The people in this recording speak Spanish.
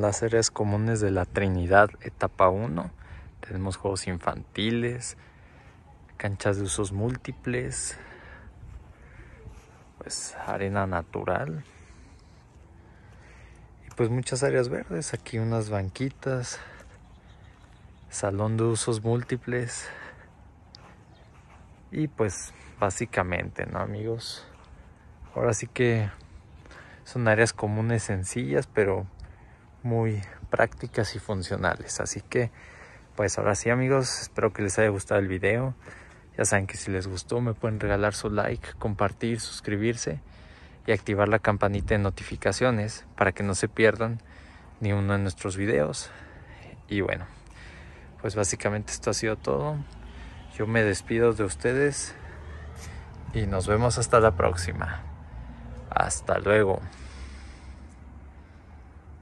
las áreas comunes de la Trinidad, etapa 1. Tenemos juegos infantiles, canchas de usos múltiples, pues arena natural. Y pues muchas áreas verdes, aquí unas banquitas, salón de usos múltiples. Y pues básicamente, ¿no amigos? Ahora sí que son áreas comunes sencillas, pero muy prácticas y funcionales. Así que, pues ahora sí amigos, espero que les haya gustado el video. Ya saben que si les gustó me pueden regalar su like, compartir, suscribirse y activar la campanita de notificaciones para que no se pierdan ni uno de nuestros videos. Y bueno, pues básicamente esto ha sido todo. Yo me despido de ustedes y nos vemos hasta la próxima. Hasta luego.